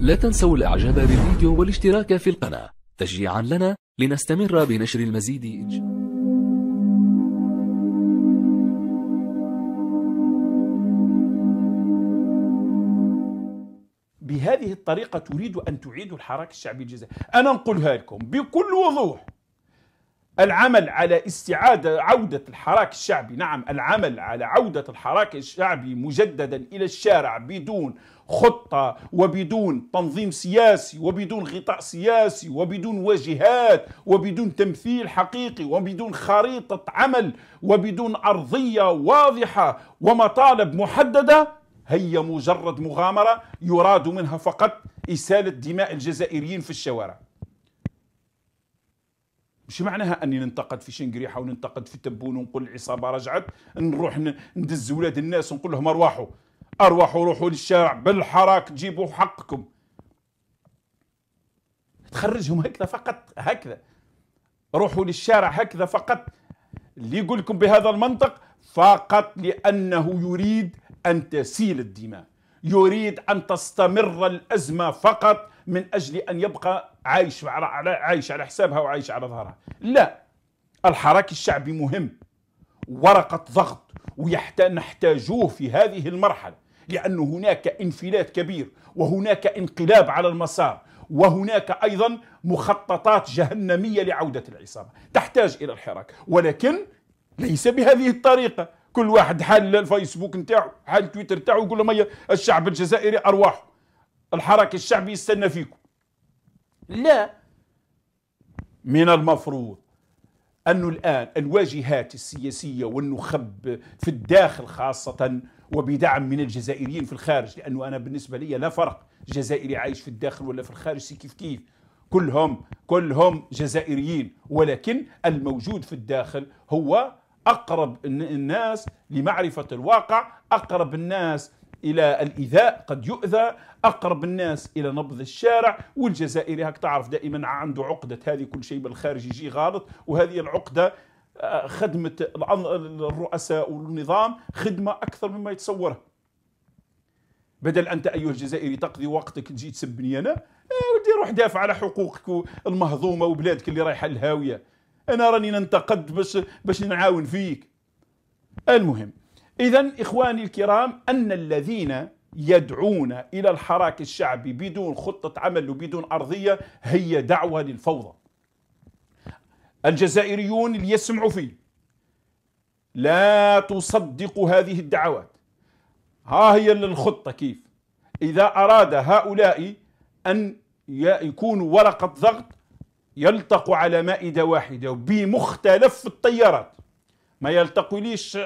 لا تنسوا الاعجاب بالفيديو والاشتراك في القناة تشجيعا لنا لنستمر بنشر المزيد بهذه الطريقة تريد أن تعيد الحراك الشعبي الجزائري أنا نقولها لكم بكل وضوح العمل على استعادة عودة الحراك الشعبي نعم العمل على عودة الحراك الشعبي مجددا إلى الشارع بدون خطة وبدون تنظيم سياسي وبدون غطاء سياسي وبدون واجهات وبدون تمثيل حقيقي وبدون خريطة عمل وبدون أرضية واضحة ومطالب محددة هي مجرد مغامرة يراد منها فقط إسالة دماء الجزائريين في الشوارع مش معناها اني ننتقد في شنقريحه وننتقد في تبون ونقول العصابه رجعت نروح ندز ولاد الناس ونقول لهم ارواحوا ارواحوا روحوا للشارع بالحراك جيبوا حقكم تخرجهم هكذا فقط هكذا روحوا للشارع هكذا فقط اللي يقول لكم بهذا المنطق فقط لانه يريد ان تسيل الدماء يريد ان تستمر الازمه فقط من اجل ان يبقى عايش على عايش على حسابها وعايش على ظهرها لا الحراك الشعبي مهم ورقة ضغط نحتاجوه في هذه المرحلة لأن هناك انفلات كبير وهناك انقلاب على المسار وهناك أيضا مخططات جهنمية لعودة العصابة تحتاج إلى الحراك ولكن ليس بهذه الطريقة كل واحد حال الفيسبوك نتاعو حال تويتر نتاعو يقول لهم الشعب الجزائري أرواحه الحراك الشعبي يستنى فيكم لا من المفروض أن الآن الواجهات السياسية والنخب في الداخل خاصة وبدعم من الجزائريين في الخارج لأنه أنا بالنسبة لي لا فرق جزائري عايش في الداخل ولا في الخارج سي كيف كيف كلهم كلهم جزائريين ولكن الموجود في الداخل هو أقرب الناس لمعرفة الواقع أقرب الناس الى الايذاء قد يؤذى اقرب الناس الى نبض الشارع والجزائري هاك تعرف دائما عنده عقده هذه كل شيء بالخارج يجي غلط وهذه العقده آه، خدمه الرؤساء والنظام خدمه اكثر مما يتصورها بدل انت ايها الجزائري تقضي وقتك تجي تسبني انا آه، ودي روح دافع على حقوقك المهضومه وبلادك اللي رايحه الهاويه انا راني ننتقد باش باش نعاون فيك المهم إذا إخواني الكرام أن الذين يدعون إلى الحراك الشعبي بدون خطة عمل وبدون أرضية هي دعوة للفوضى الجزائريون اللي يسمعوا فيه لا تصدقوا هذه الدعوات ها هي الخطة كيف إذا أراد هؤلاء أن يكونوا ورقة ضغط يلتقوا على مائدة واحدة بمختلف التيارات ما يلتقوليش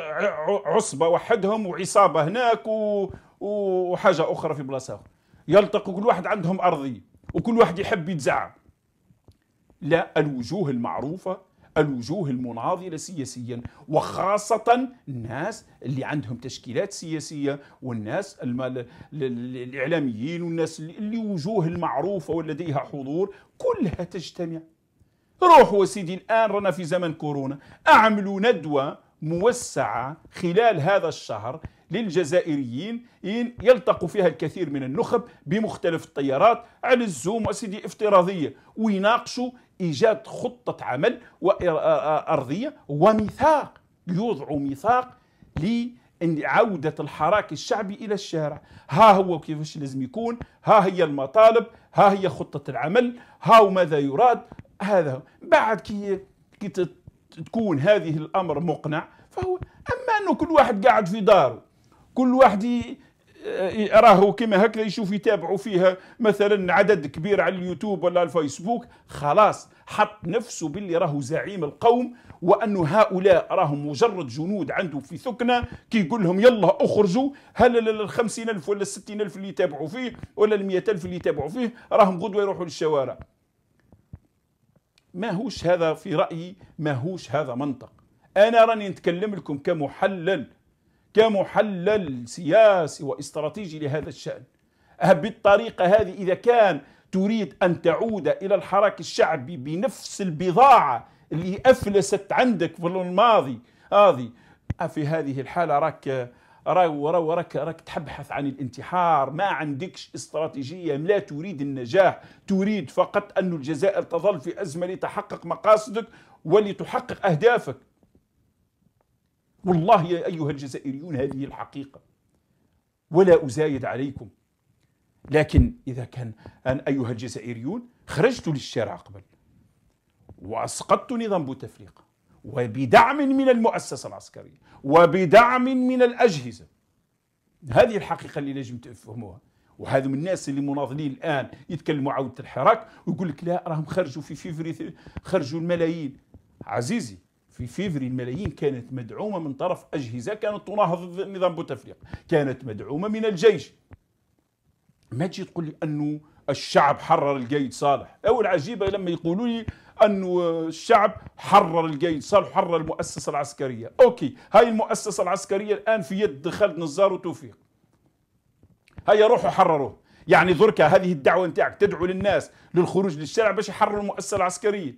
عصبه وحدهم وعصابه هناك و... وحاجه اخرى في بلاصه اخرى يلتقوا كل واحد عندهم ارضيه وكل واحد يحب يتزعم لا الوجوه المعروفه الوجوه المناضله سياسيا وخاصه الناس اللي عندهم تشكيلات سياسيه والناس المال... الاعلاميين والناس اللي وجوه المعروفه ولديها حضور كلها تجتمع روحوا سيدي الآن رانا في زمن كورونا أعملوا ندوة موسعة خلال هذا الشهر للجزائريين يلتقوا فيها الكثير من النخب بمختلف التيارات على الزوم وسيدي افتراضية ويناقشوا إيجاد خطة عمل وأرضية وميثاق يوضعوا ميثاق لعودة الحراك الشعبي إلى الشارع ها هو كيفاش لازم يكون ها هي المطالب ها هي خطة العمل ها ماذا يراد هذا بعد كي كي تكون هذه الامر مقنع فهو اما انه كل واحد قاعد في داره كل واحد راهو كما هكذا يشوف يتابعوا فيها مثلا عدد كبير على اليوتيوب ولا الفيسبوك خلاص حط نفسه باللي راهو زعيم القوم وانه هؤلاء راهم مجرد جنود عنده في ثكنه كي يقول لهم يلا اخرجوا هل الخمسين الف ولا الستين الف اللي يتابعوا فيه ولا المئة الف اللي يتابعوا فيه راهم غدوه يروحوا للشوارع ماهوش هذا في رأيي ماهوش هذا منطق أنا راني نتكلم لكم كمحلل كمحلل سياسي واستراتيجي لهذا الشأن بالطريقة هذه إذا كان تريد أن تعود إلى الحراك الشعبي بنفس البضاعة اللي أفلست عندك في الماضي هذه آه، في هذه الحالة راك راك وراك راك تبحث عن الانتحار ما عندكش استراتيجية لا تريد النجاح تريد فقط أن الجزائر تظل في أزمة لتحقق مقاصدك ولتحقق أهدافك والله يا أيها الجزائريون هذه الحقيقة ولا أزايد عليكم لكن إذا كان أن أيها الجزائريون خرجت للشارع قبل وأسقطت نظام بوتفليقة وبدعم من المؤسسة العسكرية وبدعم من الأجهزة هذه الحقيقة اللي لازم تفهموها وهذا من الناس اللي مناضلين الان يتكلموا عوده الحراك ويقول لك لا راهم خرجوا في فيفري خرجوا الملايين عزيزي في فيفري الملايين كانت مدعومه من طرف اجهزه كانت تناهض نظام بوتفليقه كانت مدعومه من الجيش ما تجي تقول لي انه الشعب حرر القايد صالح او العجيبه لما يقولوا لي أن الشعب حرر الجيش صار حرر المؤسسة العسكرية أوكي هاي المؤسسة العسكرية الآن في يد خالد نزار وتوفيق هيا روحوا حرروه يعني ذركا هذه الدعوة نتاعك تدعو للناس للخروج للشارع باش يحرروا المؤسسة العسكرية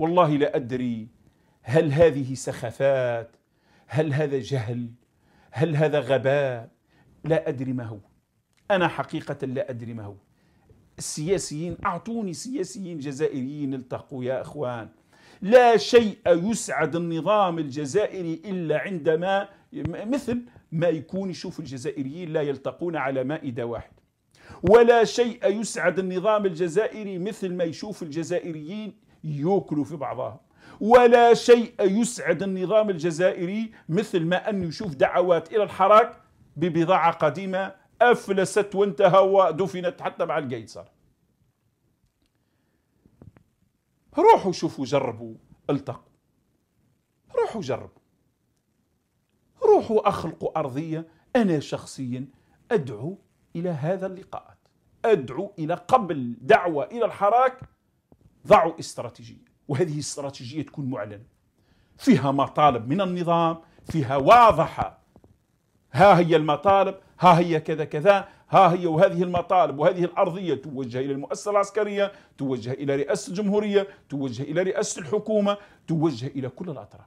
والله لا أدري هل هذه سخافات هل هذا جهل هل هذا غباء لا أدري ما هو أنا حقيقة لا أدري ما هو السياسيين أعطوني سياسيين جزائريين التقوا يا أخوان لا شيء يسعد النظام الجزائري إلا عندما مثل ما يكون يشوف الجزائريين لا يلتقون على مائدة واحدة ولا شيء يسعد النظام الجزائري مثل ما يشوف الجزائريين يوكلوا في بعضهم ولا شيء يسعد النظام الجزائري مثل ما أن يشوف دعوات إلى الحراك ببضاعة قديمة أفلست وانتهى ودفنت حتى مع القيصر روحوا شوفوا جربوا التقوا روحوا جربوا روحوا أخلقوا أرضية أنا شخصيا أدعو إلى هذا اللقاءات أدعو إلى قبل دعوة إلى الحراك ضعوا استراتيجية وهذه الاستراتيجية تكون معلنة فيها مطالب من النظام فيها واضحة ها هي المطالب ها هي كذا كذا ها هي وهذه المطالب وهذه الأرضية توجه إلى المؤسسة العسكرية توجه إلى رئاسة الجمهورية توجه إلى رئاسة الحكومة توجه إلى كل الأطراف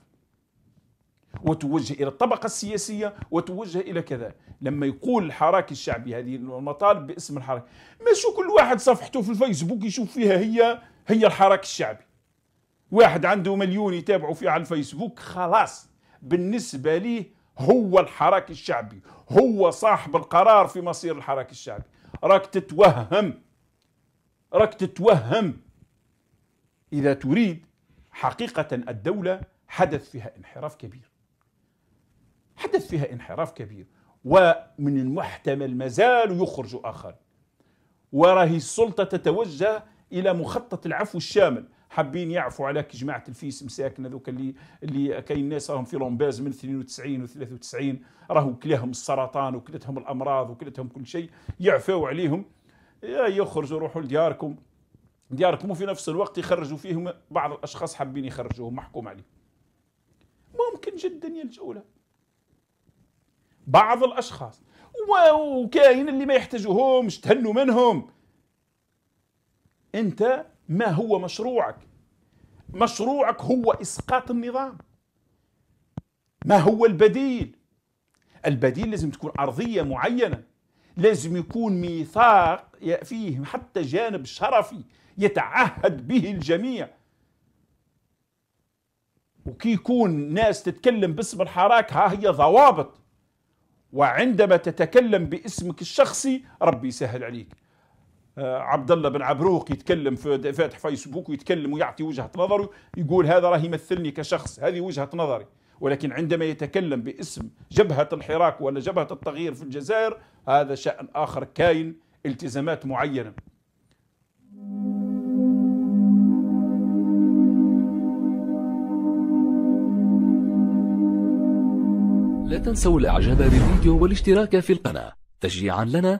وتوجه إلى الطبقة السياسية وتوجه إلى كذا لما يقول الحراك الشعبي هذه المطالب باسم الحراك ما شو كل واحد صفحته في الفيسبوك يشوف فيها هي هي الحراك الشعبي واحد عنده مليون يتابعوا فيه على الفيسبوك خلاص بالنسبة ليه هو الحراك الشعبي هو صاحب القرار في مصير الحراك الشعبي راك تتوهم راك تتوهم إذا تريد حقيقة الدولة حدث فيها انحراف كبير حدث فيها انحراف كبير ومن المحتمل مازال يخرج آخر وراهي السلطة تتوجه إلى مخطط العفو الشامل حابين يعفوا على جماعه الفيس مساكن هذوك اللي اللي كاين الناس راهم في لومباز من 92 و 93 راهم كلاهم السرطان وكلتهم الامراض وكلتهم كل شيء يعفوا عليهم يخرجوا روحوا لدياركم دياركم وفي نفس الوقت يخرجوا فيهم بعض الاشخاص حابين يخرجوهم محكوم عليهم ممكن جدا يلجؤوا له بعض الاشخاص وكاين اللي ما يحتاجوهمش تهنوا منهم انت ما هو مشروعك مشروعك هو اسقاط النظام ما هو البديل البديل لازم تكون ارضيه معينه لازم يكون ميثاق فيه حتى جانب شرفي يتعهد به الجميع وكي يكون ناس تتكلم باسم الحراك ها هي ضوابط وعندما تتكلم باسمك الشخصي ربي يسهل عليك آه، عبد الله بن عبروق يتكلم في فاتح فيسبوك ويتكلم ويعطي وجهه نظره يقول هذا راه يمثلني كشخص هذه وجهه نظري ولكن عندما يتكلم باسم جبهه الحراك ولا جبهه التغيير في الجزائر هذا شان اخر كاين التزامات معينه لا تنسوا الاعجاب بالفيديو والاشتراك في القناه تشجيعا لنا